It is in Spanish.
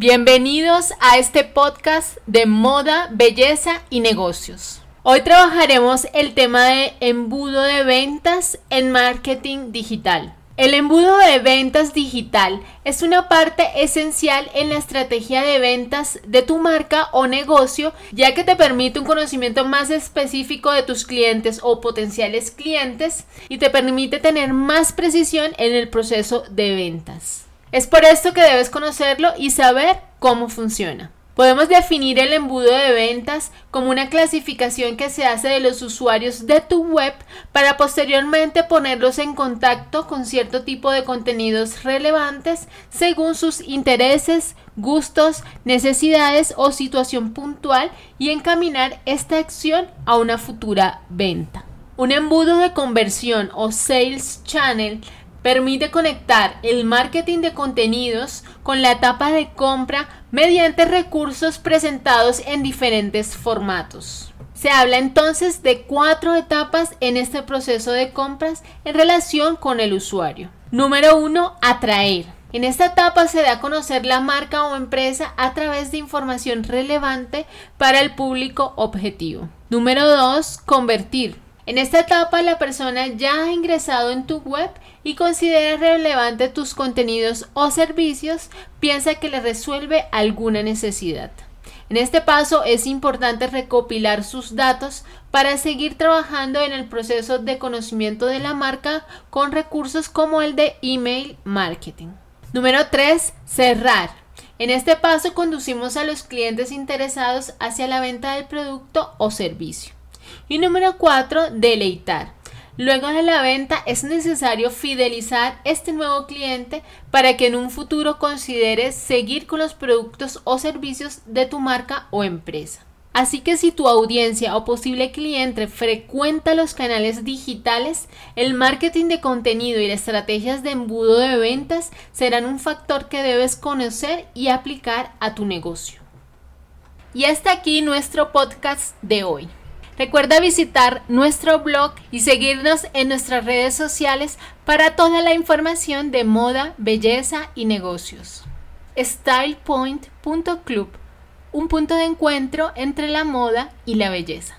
Bienvenidos a este podcast de moda, belleza y negocios. Hoy trabajaremos el tema de embudo de ventas en marketing digital. El embudo de ventas digital es una parte esencial en la estrategia de ventas de tu marca o negocio, ya que te permite un conocimiento más específico de tus clientes o potenciales clientes y te permite tener más precisión en el proceso de ventas. Es por esto que debes conocerlo y saber cómo funciona. Podemos definir el embudo de ventas como una clasificación que se hace de los usuarios de tu web para posteriormente ponerlos en contacto con cierto tipo de contenidos relevantes según sus intereses, gustos, necesidades o situación puntual y encaminar esta acción a una futura venta. Un embudo de conversión o sales channel Permite conectar el marketing de contenidos con la etapa de compra mediante recursos presentados en diferentes formatos. Se habla entonces de cuatro etapas en este proceso de compras en relación con el usuario. Número 1. Atraer. En esta etapa se da a conocer la marca o empresa a través de información relevante para el público objetivo. Número 2. Convertir. En esta etapa la persona ya ha ingresado en tu web y considera relevante tus contenidos o servicios, piensa que le resuelve alguna necesidad. En este paso es importante recopilar sus datos para seguir trabajando en el proceso de conocimiento de la marca con recursos como el de email marketing. Número 3. Cerrar. En este paso conducimos a los clientes interesados hacia la venta del producto o servicio. Y número 4, deleitar. Luego de la venta es necesario fidelizar este nuevo cliente para que en un futuro considere seguir con los productos o servicios de tu marca o empresa. Así que si tu audiencia o posible cliente frecuenta los canales digitales, el marketing de contenido y las estrategias de embudo de ventas serán un factor que debes conocer y aplicar a tu negocio. Y hasta aquí nuestro podcast de hoy. Recuerda visitar nuestro blog y seguirnos en nuestras redes sociales para toda la información de moda, belleza y negocios. StylePoint.club, un punto de encuentro entre la moda y la belleza.